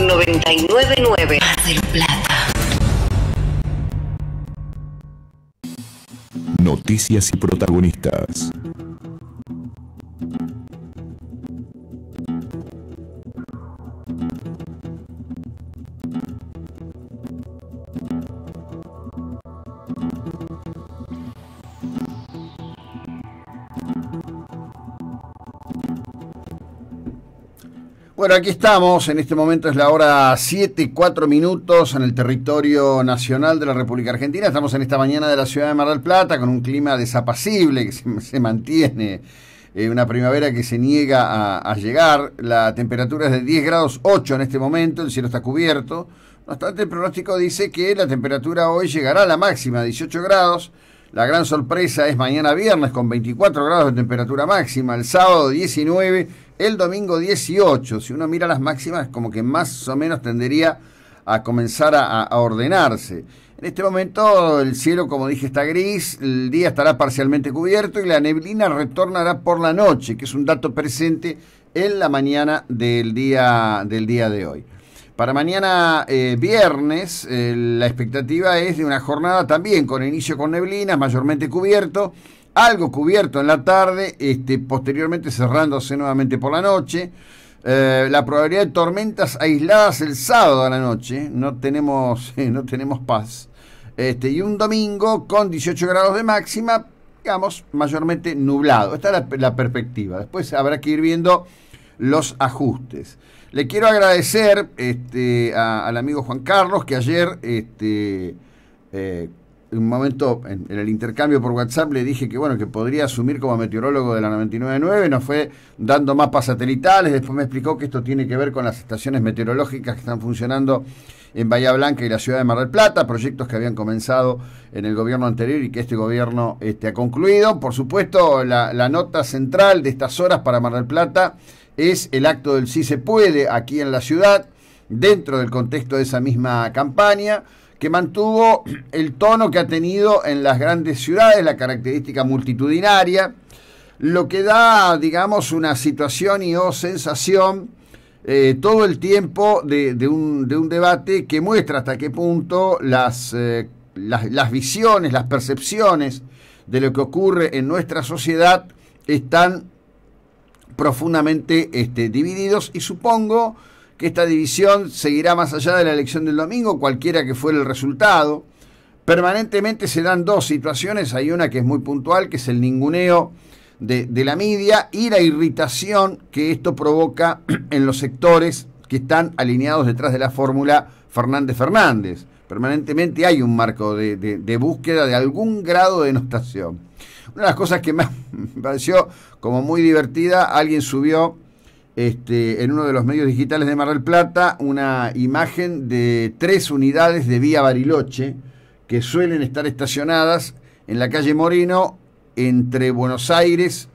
999 Plata. Noticias y protagonistas. Bueno, aquí estamos, en este momento es la hora 7 y 4 minutos en el territorio nacional de la República Argentina. Estamos en esta mañana de la ciudad de Mar del Plata con un clima desapacible que se, mantiene, eh, una primavera que se niega a, llegar. La temperatura es de 10 grados 8 en este momento, el cielo está cubierto. No obstante, el pronóstico dice que la temperatura hoy llegará a la máxima, 18 grados. La gran sorpresa es mañana viernes con 24 grados de temperatura máxima, el sábado 19 el domingo 18. Si uno mira las máximas, como que más o menos tendería a comenzar a, ordenarse. En este momento el cielo, como dije, está gris, el día estará parcialmente cubierto y la neblina retornará por la noche, que es un dato presente en la mañana del día, del día de hoy. Para mañana eh, viernes, eh, la expectativa es de una jornada también con inicio con neblina, mayormente cubierto, algo cubierto en la tarde, este, posteriormente cerrándose nuevamente por la noche. Eh, la probabilidad de tormentas aisladas el sábado a la noche, no tenemos, no tenemos paz. Este, y un domingo con 18 grados de máxima, digamos, mayormente nublado. Esta es la, perspectiva. Después habrá que ir viendo los ajustes. Le quiero agradecer este, al amigo Juan Carlos que ayer este, eh, un momento en, el intercambio por WhatsApp le dije que bueno que podría asumir como meteorólogo de la 999, nos fue dando mapas satelitales, después me explicó que esto tiene que ver con las estaciones meteorológicas que están funcionando en Bahía Blanca y la ciudad de Mar del Plata, proyectos que habían comenzado en el gobierno anterior y que este gobierno este, ha concluido. Por supuesto, la, la nota central de estas horas para Mar del Plata es el acto del sí se puede aquí en la ciudad, dentro del contexto de esa misma campaña que mantuvo el tono que ha tenido en las grandes ciudades, la característica multitudinaria, lo que da, digamos, una situación y o sensación eh, todo el tiempo de, un, debate que muestra hasta qué punto eh, las, visiones, las percepciones de lo que ocurre en nuestra sociedad están profundamente este, divididos y supongo que esta división seguirá más allá de la elección del domingo, cualquiera que fuera el resultado. Permanentemente se dan dos situaciones, hay una que es muy puntual, que es el ninguneo de, la media y la irritación que esto provoca en los sectores que están alineados detrás de la fórmula Fernández Fernández. Permanentemente hay un marco de, búsqueda de algún grado de notación. Una de las cosas que me pareció como muy divertida, alguien subió este, en uno de los medios digitales de Mar del Plata una imagen de tres unidades de vía Bariloche que suelen estar estacionadas en la calle Moreno entre Buenos Aires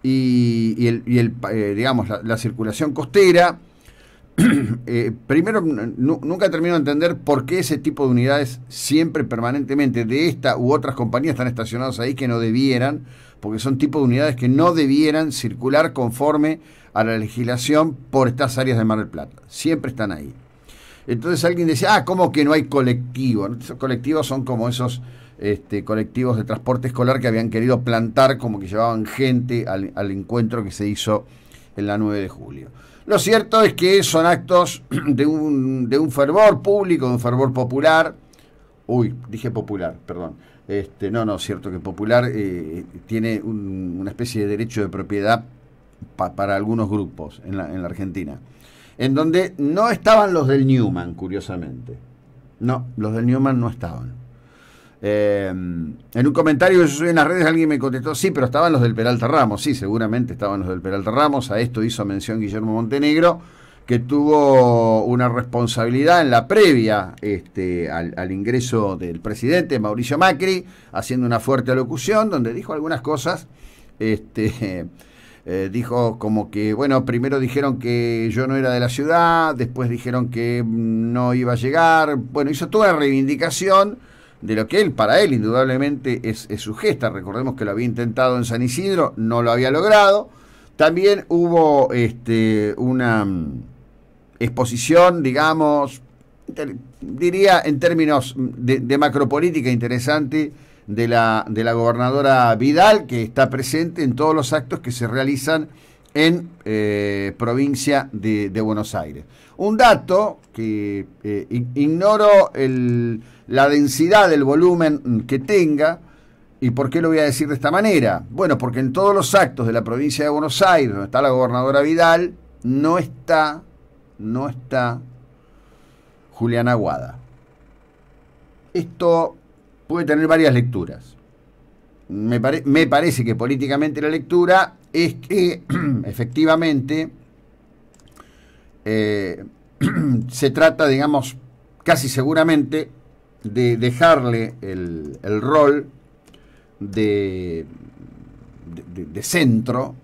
y, eh, digamos, la, circulación costera. Eh, primero, nunca termino de entender por qué ese tipo de unidades siempre, permanentemente, de esta u otras compañías están estacionadas ahí que no debieran, porque son tipos de unidades que no debieran circular conforme a la legislación por estas áreas de Mar del Plata. Siempre están ahí. Entonces alguien decía, ah, ¿cómo que no hay colectivo? Esos colectivos son como esos este, colectivos de transporte escolar que habían querido plantar, como que llevaban gente al, encuentro que se hizo en la 9 de julio. Lo cierto es que son actos de un, de un fervor público, de un fervor popular. Uy, dije popular, perdón. Este, no, no, cierto que popular eh, tiene una especie de derecho de propiedad para algunos grupos en la, Argentina, en donde no estaban los del Newman, curiosamente. No, los del Newman no estaban. Eh, en un comentario que yo subí en las redes alguien me contestó, sí, pero estaban los del Peralta Ramos, sí, seguramente estaban los del Peralta Ramos, a esto hizo mención Guillermo Montenegro, que tuvo una responsabilidad en la previa este, al, ingreso del presidente Mauricio Macri, haciendo una fuerte alocución donde dijo algunas cosas este, eh, dijo como que, bueno, primero dijeron que yo no era de la ciudad, después dijeron que no iba a llegar, bueno, hizo toda reivindicación de lo que él, para él, indudablemente es, su gesta. Recordemos que lo había intentado en San Isidro, no lo había logrado. También hubo este, una mm, exposición, digamos, diría en términos mm, de, de macropolítica interesante, de la, gobernadora Vidal, que está presente en todos los actos que se realizan en eh, provincia de, Buenos Aires. Un dato que eh, ignoro el, la densidad del volumen que tenga, ¿y por qué lo voy a decir de esta manera? Bueno, porque en todos los actos de la provincia de Buenos Aires, donde está la gobernadora Vidal, no está, no está Julián Aguada. Esto puede tener varias lecturas. Me, parece que políticamente la lectura es que efectivamente eh, se trata, digamos, casi seguramente de dejarle el, rol de, de, centro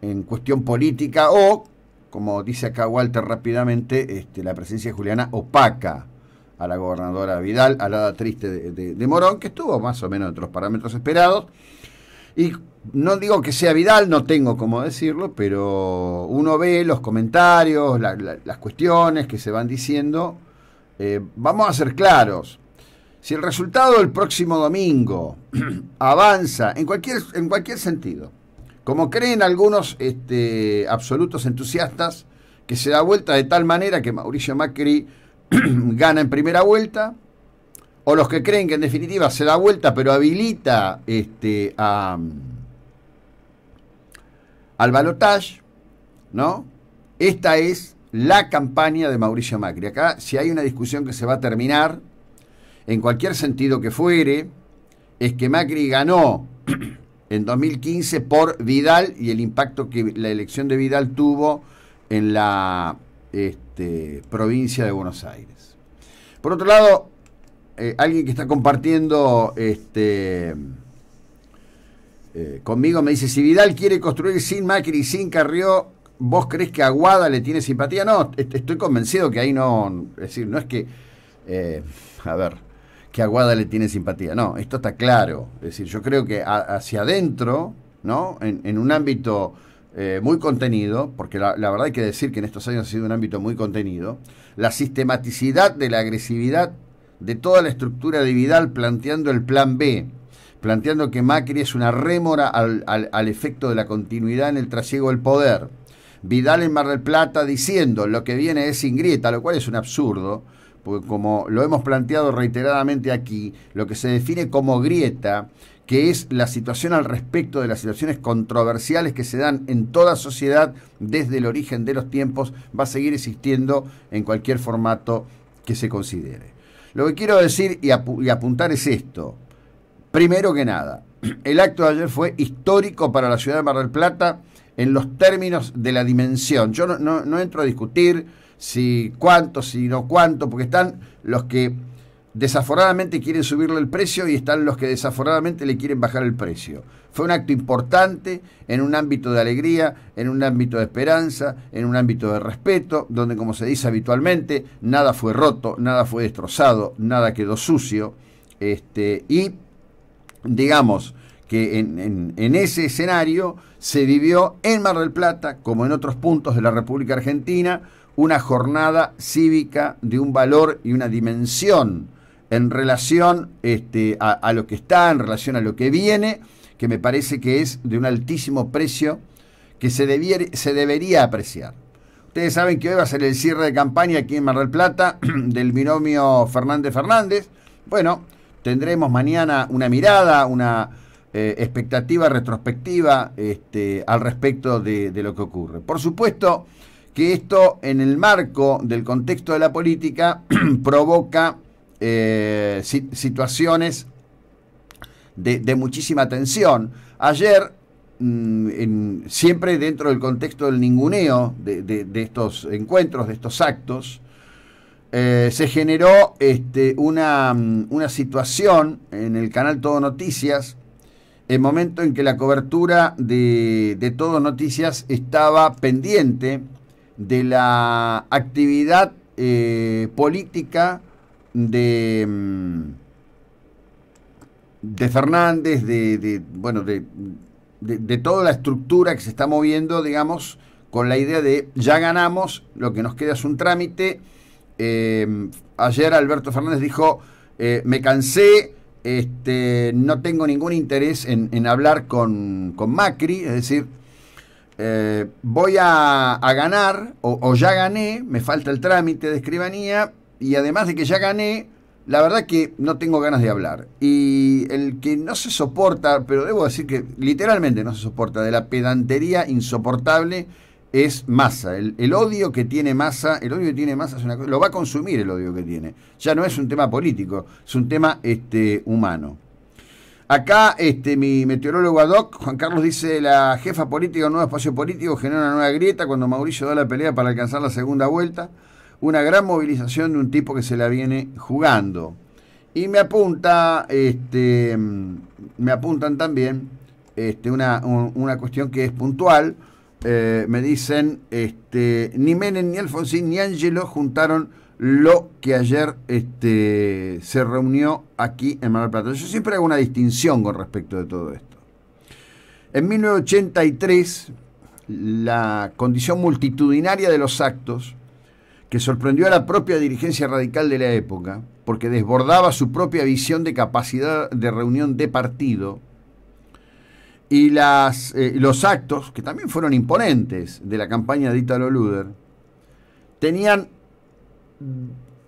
en cuestión política o, como dice acá Walter rápidamente, este, la presencia de Juliana opaca a la gobernadora Vidal, la triste de, Morón, que estuvo más o menos entre los parámetros esperados. Y no digo que sea Vidal, no tengo cómo decirlo, pero uno ve los comentarios, las cuestiones que se van diciendo. Eh, vamos a ser claros. Si el resultado del próximo domingo avanza en cualquier, en cualquier sentido, como creen algunos este, absolutos entusiastas, que se da vuelta de tal manera que Mauricio Macri gana en primera vuelta, o los que creen que en definitiva se da vuelta, pero habilita este, mm, al balotage, ¿no? Esta es la campaña de Mauricio Macri. Acá, si hay una discusión que se va a terminar, en cualquier sentido que fuere, es que Macri ganó en 2015 por Vidal y el impacto que la elección de Vidal tuvo en la este, provincia de Buenos Aires. Por otro lado, eh, alguien que está compartiendo este, eh, conmigo me dice, si Vidal quiere construir sin Macri y sin Carrió, ¿vos crees que Aguada le tiene simpatía? No, estoy convencido que ahí no, es decir, no es que, eh, a ver, que Aguada le tiene simpatía, no, esto está claro, es decir, yo creo que hacia adentro, ¿no? en un ámbito eh, muy contenido, porque la, verdad hay que decir que en estos años ha sido un ámbito muy contenido, la sistematicidad de la agresividad de toda la estructura de Vidal planteando el plan B, planteando que Macri es una rémora al, efecto de la continuidad en el trasiego del poder. Vidal en Mar del Plata diciendo lo que viene es sin grieta, lo cual es un absurdo, porque como lo hemos planteado reiteradamente aquí, lo que se define como grieta que es la situación al respecto de las situaciones controversiales que se dan en toda sociedad desde el origen de los tiempos, va a seguir existiendo en cualquier formato que se considere. Lo que quiero decir y, apuntar es esto. Primero que nada, el acto de ayer fue histórico para la ciudad de Mar del Plata en los términos de la dimensión. Yo no, no entro a discutir si cuánto, si no cuánto, porque están los que desaforadamente quieren subirle el precio y están los que desaforadamente le quieren bajar el precio. Fue un acto importante en un ámbito de alegría, en un ámbito de esperanza, en un ámbito de respeto, donde como se dice habitualmente, nada fue roto, nada fue destrozado, nada quedó sucio. Este, y digamos que en, en ese escenario se vivió en Mar del Plata, como en otros puntos de la República Argentina, una jornada cívica de un valor y una dimensión en relación este, a, lo que está, en relación a lo que viene, que me parece que es de un altísimo precio que se, se debería apreciar. Ustedes saben que hoy va a ser el cierre de campaña aquí en Mar del Plata del binomio Fernández Fernández. Bueno, tendremos mañana una mirada, una eh, expectativa retrospectiva este, al respecto de lo que ocurre. Por supuesto que esto en el marco del contexto de la política provoca eh, situaciones de, muchísima tensión. Ayer, mm, siempre dentro del contexto del ninguneo de, estos encuentros, de estos actos, eh, se generó este, mm, una, situación en el canal Todo Noticias, el momento en que la cobertura de Todo Noticias estaba pendiente de la actividad eh, política Mm, de, Fernández, de, bueno, de, toda la estructura que se está moviendo, digamos, con la idea de ya ganamos, lo que nos queda es un trámite. Eh, ayer Alberto Fernández dijo, eh, me cansé, este, no tengo ningún interés en, hablar con, Macri, es decir, eh, voy a, ganar o, ya gané, me falta el trámite de escribanía y además de que ya gané, la verdad que no tengo ganas de hablar. Y el que no se soporta, pero debo decir que literalmente no se soporta, de la pedantería insoportable es masa. El, odio que tiene masa, el odio que tiene masa lo va a consumir el odio que tiene. Ya no es un tema político, es un tema este, humano. Acá este, mi meteorólogo ad hoc, Juan Carlos, dice la jefa política, un nuevo espacio político genera una nueva grieta cuando Mauricio da la pelea para alcanzar la segunda vuelta una gran movilización de un tipo que se la viene jugando. Y me apunta, este, me apuntan también este, una, cuestión que es puntual. Eh, me dicen, este, ni Menem, ni Alfonsín, ni Angelo juntaron lo que ayer este, se reunió aquí en Mar Plata. Yo siempre hago una distinción con respecto de todo esto. En 1983, la condición multitudinaria de los actos que sorprendió a la propia dirigencia radical de la época, porque desbordaba su propia visión de capacidad de reunión de partido, y las, eh, los actos, que también fueron imponentes, de la campaña de Italo Luder, tenían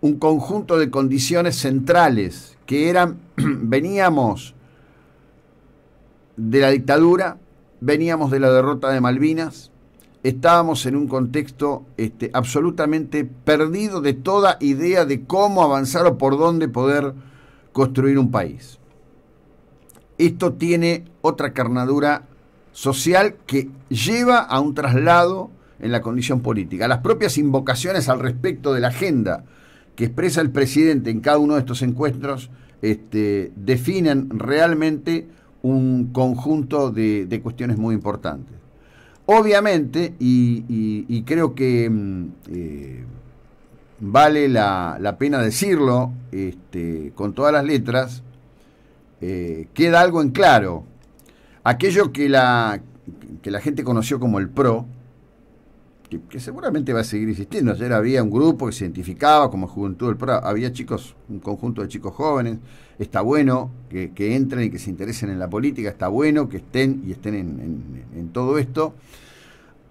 un conjunto de condiciones centrales, que eran, veníamos de la dictadura, veníamos de la derrota de Malvinas, estábamos en un contexto este, absolutamente perdido de toda idea de cómo avanzar o por dónde poder construir un país. Esto tiene otra carnadura social que lleva a un traslado en la condición política. Las propias invocaciones al respecto de la agenda que expresa el presidente en cada uno de estos encuentros este, definen realmente un conjunto de cuestiones muy importantes. Obviamente, y, creo que mm, eh, vale la, pena decirlo este, con todas las letras, eh, queda algo en claro. Aquello que la, que la gente conoció como el PRO, que, seguramente va a seguir existiendo. Ayer había un grupo que se identificaba como Juventud del Pro, había chicos, un conjunto de chicos jóvenes, está bueno que, entren y que se interesen en la política, está bueno que estén y estén en, todo esto.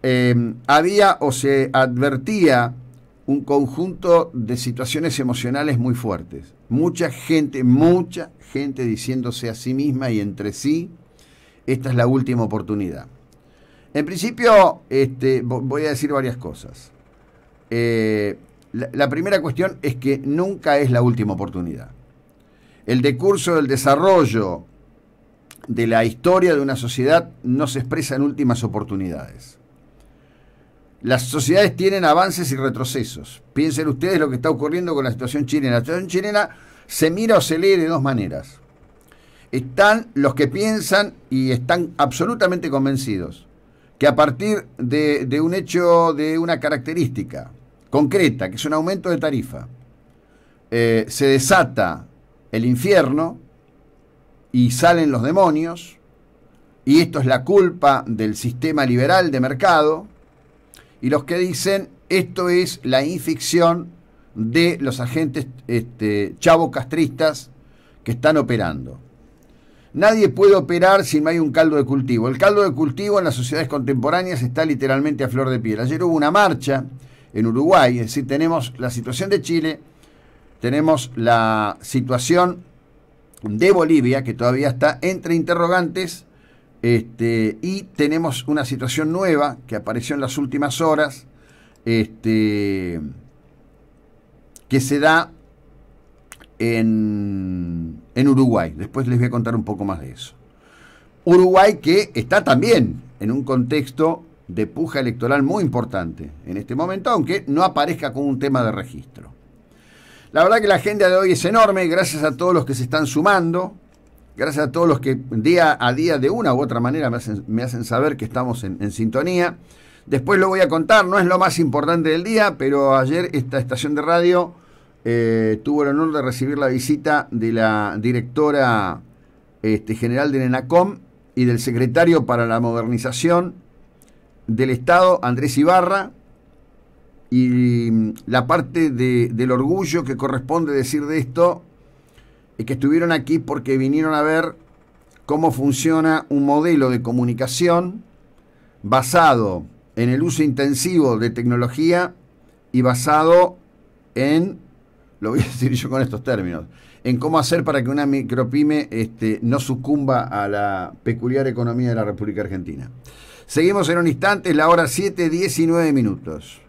Em, había o se advertía un conjunto de situaciones emocionales muy fuertes. Mucha gente, mucha gente diciéndose a sí misma y entre sí, esta es la última oportunidad. En principio, este, voy a decir varias cosas. Eh, la, la, primera cuestión es que nunca es la última oportunidad. El decurso del desarrollo de la historia de una sociedad no se expresa en últimas oportunidades. Las sociedades tienen avances y retrocesos. Piensen ustedes lo que está ocurriendo con la situación chilena. La situación chilena se mira o se lee de dos maneras. Están los que piensan y están absolutamente convencidos que a partir de, un hecho, de una característica concreta, que es un aumento de tarifa, eh, se desata el infierno y salen los demonios, y esto es la culpa del sistema liberal de mercado, y los que dicen esto es la inficción de los agentes este, castristas que están operando. Nadie puede operar si no hay un caldo de cultivo. El caldo de cultivo en las sociedades contemporáneas está literalmente a flor de piedra. Ayer hubo una marcha en Uruguay, es decir, tenemos la situación de Chile, tenemos la situación de Bolivia, que todavía está entre interrogantes, este, y tenemos una situación nueva que apareció en las últimas horas, este, que se da en en Uruguay. Después les voy a contar un poco más de eso. Uruguay que está también en un contexto de puja electoral muy importante en este momento, aunque no aparezca como un tema de registro. La verdad que la agenda de hoy es enorme, gracias a todos los que se están sumando, gracias a todos los que día a día de una u otra manera me hacen, saber que estamos en sintonía. Después lo voy a contar, no es lo más importante del día, pero ayer esta estación de radio eh, tuvo el honor de recibir la visita de la directora este, general de Nenacom y del secretario para la modernización del Estado, Andrés Ibarra, y mm, la parte del orgullo que corresponde decir de esto es que estuvieron aquí porque vinieron a ver cómo funciona un modelo de comunicación basado en el uso intensivo de tecnología y basado en lo voy a decir yo con estos términos, en cómo hacer para que una micropyme este, no sucumba a la peculiar economía de la República Argentina. Seguimos en un instante, la hora 7, 19 minutos.